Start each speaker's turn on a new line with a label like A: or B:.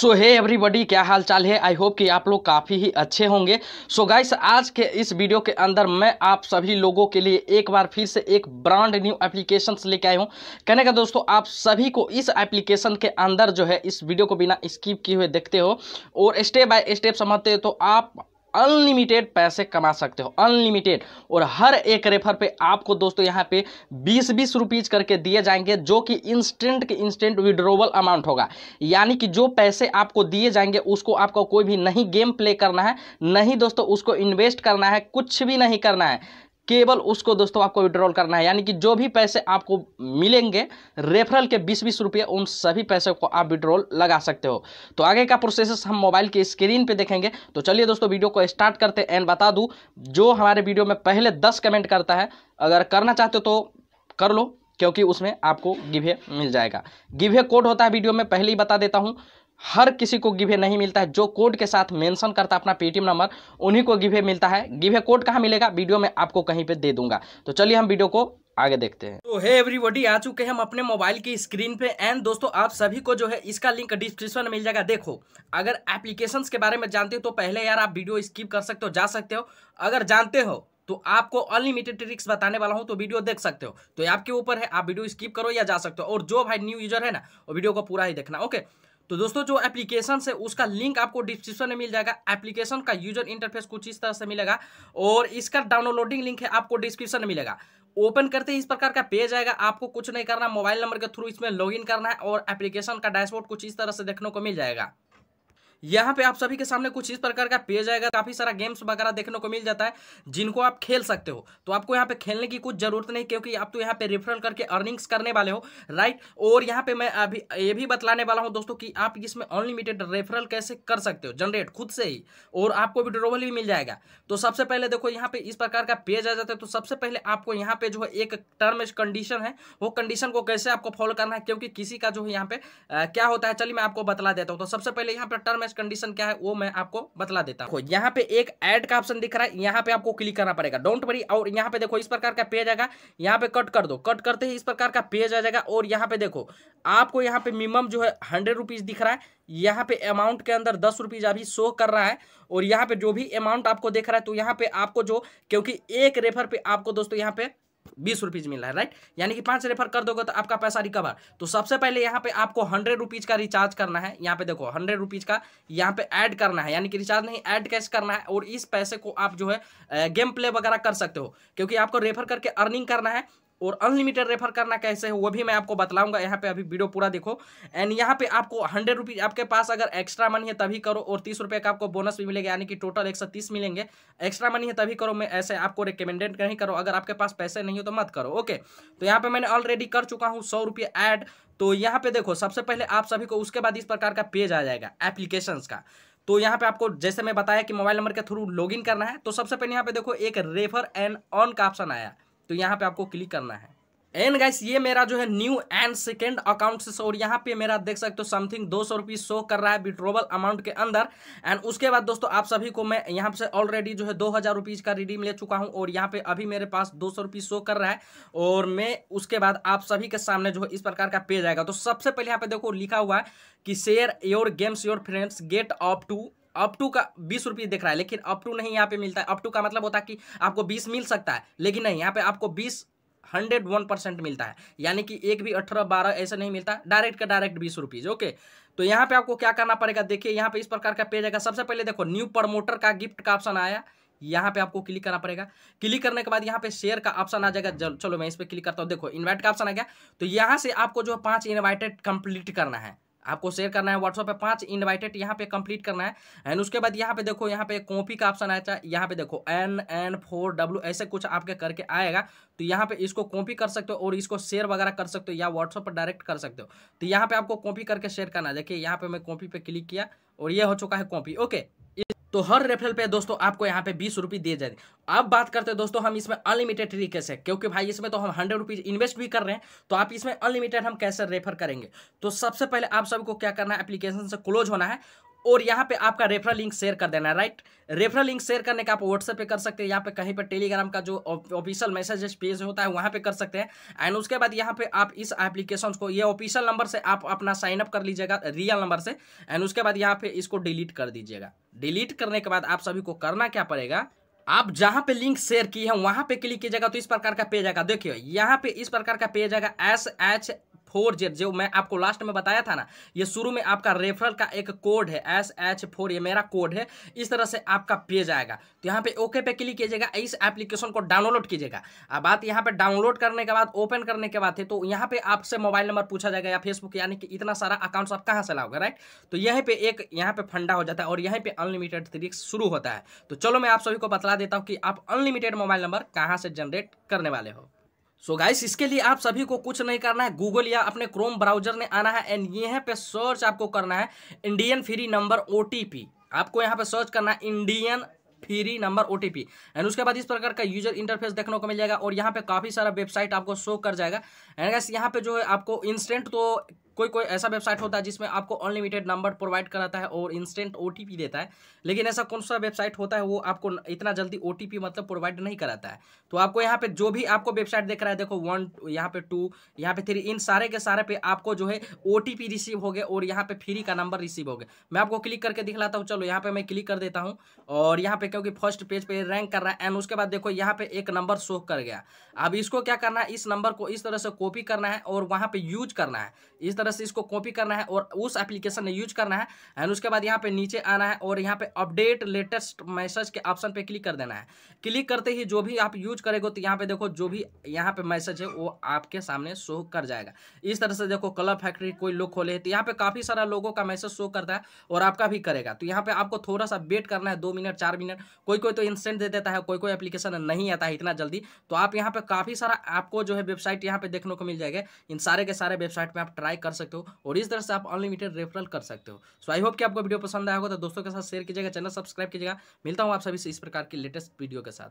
A: सो है एवरीबडी क्या हाल चाल है आई होप कि आप लोग काफ़ी ही अच्छे होंगे सो so गाइस आज के इस वीडियो के अंदर मैं आप सभी लोगों के लिए एक बार फिर से एक ब्रांड न्यू एप्लीकेशन लेके आया हूँ कहने का दोस्तों आप सभी को इस एप्लीकेशन के अंदर जो है इस वीडियो को बिना स्किप किए हुए देखते हो और स्टेप बाय स्टेप समझते हो तो आप अनलिमिटेड पैसे कमा सकते हो अनलिमिटेड और हर एक रेफर पे आपको दोस्तों यहाँ पे बीस बीस रुपीज करके दिए जाएंगे जो कि इंस्टेंट के इंस्टेंट विड्रोवल अमाउंट होगा यानी कि जो पैसे आपको दिए जाएंगे उसको आपको कोई भी नहीं गेम प्ले करना है नहीं दोस्तों उसको इन्वेस्ट करना है कुछ भी नहीं करना है केवल उसको दोस्तों आपको विड्रॉल करना है यानी कि जो भी पैसे आपको मिलेंगे रेफरल के बीस बीस रुपये उन सभी पैसे को आप विड्रॉल लगा सकते हो तो आगे का प्रोसेस हम मोबाइल की स्क्रीन पे देखेंगे तो चलिए दोस्तों वीडियो को स्टार्ट करते एंड बता दूँ जो हमारे वीडियो में पहले दस कमेंट करता है अगर करना चाहते हो तो कर लो क्योंकि उसमें आपको गिवे मिल जाएगा गिवे कोड होता है वीडियो में पहले ही बता देता हूँ हर किसी को गिवे नहीं मिलता है जो कोड के साथ मेंशन करता अपना पेटीएम नंबर उन्हीं को गिवे मिलता है गिवे कोड कहाँ मिलेगा वीडियो में आपको कहीं पे दे दूंगा तो चलिए हम वीडियो को आगे देखते हैं तो हे एवरीबॉडी आ चुके हैं हम अपने मोबाइल की स्क्रीन पे एंड दोस्तों आप सभी को जो है इसका लिंक डिस्क्रिप्शन में मिल जाएगा देखो अगर एप्लीकेशन के बारे में जानते हो तो पहले यार आप वीडियो स्किप कर सकते हो जा सकते हो अगर जानते हो तो आपको अनलिमिटेड ट्रिक्स बताने वाला हूं तो वीडियो देख सकते हो तो आपके ऊपर है आप वीडियो स्किप करो या जा सकते हो और जो भाई न्यू यूजर है ना वो वीडियो को पूरा ही देखना ओके तो दोस्तों जो एप्लीकेशन है उसका लिंक आपको डिस्क्रिप्शन में मिल जाएगा एप्लीकेशन का यूजर इंटरफेस कुछ इस तरह से मिलेगा और इसका डाउनलोडिंग लिंक है आपको डिस्क्रिप्शन में मिलेगा ओपन करते ही इस प्रकार का पेज आएगा आपको कुछ नहीं करना मोबाइल नंबर के थ्रू इसमें लॉगिन करना है और एप्लीकेशन का डैशबोर्ड कुछ इस तरह से देखने को मिल जाएगा यहाँ पे आप सभी के सामने कुछ इस प्रकार का पेज आएगा काफी सारा गेम्स वगैरह देखने को मिल जाता है जिनको आप खेल सकते हो तो आपको यहाँ पे खेलने की कुछ जरूरत नहीं क्योंकि आप तो यहाँ पे रेफरल करके अर्निंग्स करने वाले हो राइट और यहाँ पे मैं अभी ये भी बतलाने वाला हूँ दोस्तों की आप इसमें अनलिमिटेड रेफरल कैसे कर सकते हो जनरेट खुद से ही और आपको विड्रोवल भी मिल जाएगा तो सबसे पहले देखो यहाँ पे इस प्रकार का पेज आ जाता है तो सबसे पहले आपको यहाँ पे जो है एक टर्म कंडीशन है वो कंडीशन को कैसे आपको फॉलो करना है क्योंकि किसी का जो है यहाँ पे क्या होता है चलिए मैं आपको बतला देता हूँ तो सबसे पहले यहाँ पे टर्म लास्ट कंडीशन क्या है वो मैं आपको बतला देता हूँ यहाँ पे एक एड का ऑप्शन दिख रहा है यहाँ पे आपको क्लिक करना पड़ेगा डोंट वरी और यहाँ पे देखो इस प्रकार का पेज आएगा यहाँ पे कट कर दो कट करते ही इस प्रकार का पेज आ जाएगा और यहाँ पे देखो आपको यहाँ पे मिनिमम जो है हंड्रेड रुपीज दिख रहा है यहाँ पे अमाउंट के अंदर दस रुपीज अभी शो कर रहा है और यहाँ पे जो भी अमाउंट आपको देख रहा है तो यहाँ पे आपको जो क्योंकि एक रेफर पे आपको दोस्तों यहाँ पे बीस रुपीज मिला है राइट यानी कि पांच रेफर कर दोगे तो आपका पैसा रिकवर तो सबसे पहले यहाँ पे आपको हंड्रेड रुपीज का रिचार्ज करना है यहाँ पे देखो हंड्रेड रुपीज का यहाँ पे ऐड करना है यानी कि रिचार्ज नहीं ऐड कैश करना है और इस पैसे को आप जो है गेम प्ले वगैरह कर सकते हो क्योंकि आपको रेफर करके अर्निंग करना है और अनलिमिटेड रेफर करना कैसे है वो भी मैं आपको बताऊंगा यहाँ पे अभी वीडियो पूरा देखो एंड यहाँ पे आपको हंड्रेड रुपीज आपके पास अगर एक्स्ट्रा मनी है तभी करो और तीस रुपये का आपको बोनस भी मिलेगा यानी कि टोटल एक मिलेंगे एक्स्ट्रा मनी है तभी करो मैं ऐसे आपको रिकमेंडेड नहीं करो अगर आपके पास पैसे नहीं हो तो मत करो ओके तो यहाँ पे मैंने ऑलरेडी कर चुका हूँ सौ रुपये ऐड तो यहाँ पे देखो सबसे पहले आप सभी को उसके बाद इस प्रकार का पेज आ जाएगा एप्लीकेशन का तो यहाँ पे आपको जैसे मैं बताया कि मोबाइल नंबर के थ्रू लॉगिन करना है तो सबसे पहले यहाँ पे देखो एक रेफर एंड ऑन का ऑप्शन आया तो यहाँ पे आपको क्लिक करना है एंड गाइस ये मेरा जो है न्यू एंड सेकेंड अकाउंट से और यहाँ पे मेरा देख सकते हो समथिंग दो सौ रुपीज शो कर रहा है विड्रोवल अमाउंट के अंदर एंड उसके बाद दोस्तों आप सभी को मैं यहाँ से ऑलरेडी जो है दो हज़ार रुपीज़ का रिडीम ले चुका हूँ और यहाँ पे अभी मेरे पास दो सौ रुपीज़ शो कर रहा है और मैं उसके बाद आप सभी के सामने जो है इस प्रकार का पेज आएगा तो सबसे पहले यहाँ पे देखो लिखा हुआ है कि share your games your friends get up to up to का बीस रुपये दिख रहा है लेकिन अप टू नहीं यहाँ पे मिलता है अप टू का मतलब होता है कि आपको बीस मिल सकता है लेकिन नहीं यहाँ पे आपको बीस हंड्रेड वन परसेंट मिलता है यानी कि एक भी अठारह बारह ऐसा नहीं मिलता डायरेक्ट का डायरेक्ट बीस रुपीज़ ओके तो यहाँ पे आपको क्या करना पड़ेगा देखिए यहाँ पे इस प्रकार का पेज आएगा सबसे पहले देखो न्यू प्रमोटर का गिफ्ट का ऑप्शन आया यहाँ पे आपको क्लिक करना पड़ेगा क्लिक करने के बाद यहाँ पे शेयर का ऑप्शन आ जाएगा चलो मैं इस पर क्लिक करता हूँ देखो इन्वाइट का ऑप्शन आ गया तो यहाँ से आपको जो पांच इन्वाइटेड कंप्लीट करना है आपको शेयर करना है व्हाट्सअप पे पांच इनवाइटेड यहाँ पे कंप्लीट करना है एंड उसके बाद यहाँ पे देखो यहाँ पे कॉपी का ऑप्शन आया यहाँ पे देखो एन एन फोर डब्ल्यू ऐसे कुछ आपके करके आएगा तो यहाँ पे इसको कॉपी कर सकते हो और इसको शेयर वगैरह कर सकते हो या व्हाट्सअप पर डायरेक्ट कर सकते हो तो यहाँ पे आपको कॉपी करके शेयर करना है देखिए यहाँ पे मैं कॉपी पे क्लिक किया और ये हो चुका है कॉपी ओके तो हर रेफरल पे दोस्तों आपको यहाँ पे बीस रुपीज दिए जाएंगे अब बात करते हैं दोस्तों हम इसमें अनलिमिटेड तरीके से क्योंकि भाई इसमें तो हम हंड्रेड रुपीज इन्वेस्ट भी कर रहे हैं तो आप इसमें अनलिमिटेड हम कैसे रेफर करेंगे तो सबसे पहले आप सबको क्या करना है एप्लीकेशन से क्लोज होना है और यहाँ पे आपका रेफरल लिंक शेयर कर देना है राइट रेफरल लिंक शेयर करने का आप व्हाट्सएप पे कर सकते हैं यहाँ पे कहीं पे टेलीग्राम का जो ऑफिशियल मैसेज पेज होता है वहाँ पे कर सकते हैं एंड उसके बाद यहाँ पे आप इस एप्लीकेशन को ये ऑफिशियल नंबर से आप अपना साइन अप कर लीजिएगा रियल नंबर से एंड उसके बाद यहाँ पे इसको डिलीट कर दीजिएगा डिलीट करने के बाद आप सभी को करना क्या पड़ेगा आप जहां पे लिंक शेयर की है वहां पे क्लिक कीजिएगा तो इस प्रकार का पेज आएगा देखिए यहाँ पे इस प्रकार का पेज आएगा एस एच फोर जेड जो मैं आपको लास्ट में बताया था ना ये शुरू में आपका रेफरल का एक कोड है एस एच फोर ये मेरा कोड है इस तरह से आपका पेज आएगा तो यहाँ पे ओके पे क्लिक कीजिएगा इस एप्लीकेशन को डाउनलोड कीजिएगा अब बात यहाँ पे डाउनलोड करने के बाद ओपन करने के बाद है तो यहाँ पे आपसे मोबाइल नंबर पूछा जाएगा या फेसबुक यानी कि इतना सारा अकाउंट आप कहाँ से लाओगे राइट तो यहीं पे एक यहाँ पे फंडा हो जाता है और यहीं पर अनलिमिटेड रिक्स शुरू होता है तो चलो मैं आप सभी को बतला देता हूँ कि आप अनलिमिटेड मोबाइल नंबर कहाँ से जनरेट करने वाले हो सो so गाइस इसके लिए आप सभी को कुछ नहीं करना है गूगल या अपने क्रोम ब्राउजर में आना है एंड यहाँ पे सर्च आपको करना है इंडियन फ्री नंबर ओ आपको यहाँ पे सर्च करना है Indian free number O T and उसके बाद इस प्रकार का यूजर इंटरफेस देखने को मिल जाएगा और यहाँ पे काफ़ी सारा वेबसाइट आपको शो कर जाएगा एंड गैस यहाँ पे जो है आपको इंस्टेंट तो कोई कोई ऐसा वेबसाइट होता है जिसमें आपको अनलिमिटेड नंबर प्रोवाइड कराता है और इंस्टेंट ओ देता है लेकिन ऐसा कौन सा वेबसाइट होता है वो आपको इतना जल्दी ओ मतलब प्रोवाइड नहीं कराता है तो आपको यहाँ पे जो भी आपको वेबसाइट देख रहा है देखो वन यहाँ पे टू यहाँ पे थ्री इन सारे के सारे पे आपको जो है ओ रिसीव हो गए और यहाँ पे फ्री का नंबर रिसीव हो गया मैं आपको क्लिक करके दिखलाता हूँ चलो यहाँ पे मैं क्लिक कर देता हूँ और यहाँ पे क्योंकि फर्स्ट पेज पर रैंक कर रहा है एंड उसके बाद देखो यहाँ पे एक नंबर शो कर गया अब इसको क्या करना है इस नंबर को इस तरह से कॉपी करना है और वहाँ पे यूज करना है इस तरह तरह से इसको कॉपी करना है और उस एप्लीकेशन में यूज करना है एंड उसके बाद यहाँ पे नीचे आना है और यहाँ पे अपडेट लेटेस्ट मैसेज के ऑप्शन पे क्लिक कर देना है क्लिक करते ही जो भी आप यूज करेगा तो यहाँ पे देखो जो भी यहाँ पे मैसेज है वो आपके सामने शो कर जाएगा इस तरह से देखो कलर फैक्ट्री कोई लोग खोले तो यहाँ पे काफ़ी सारा लोगों का मैसेज शो करता है और आपका भी करेगा तो यहाँ पे आपको थोड़ा सा वेट करना है दो मिनट चार मिनट कोई कोई तो इंस्टेंट दे देता है कोई कोई एप्लीकेशन नहीं आता है इतना जल्दी तो आप यहाँ पे काफ़ी सारा आपको जो है वेबसाइट यहाँ पे देखने को मिल जाएगा इन सारे के सारे वेबसाइट में आप ट्राई कर कर सकते हो और इस तरह से आप अनलिमिटेड रेफरल कर सकते हो सो आई होप कि आपको वीडियो पसंद आया होगा तो दोस्तों के साथ शेयर कीजिएगा चैनल सब्सक्राइब कीजिएगा मिलता हूँ आप सभी से इस प्रकार की लेटेस्ट वीडियो के साथ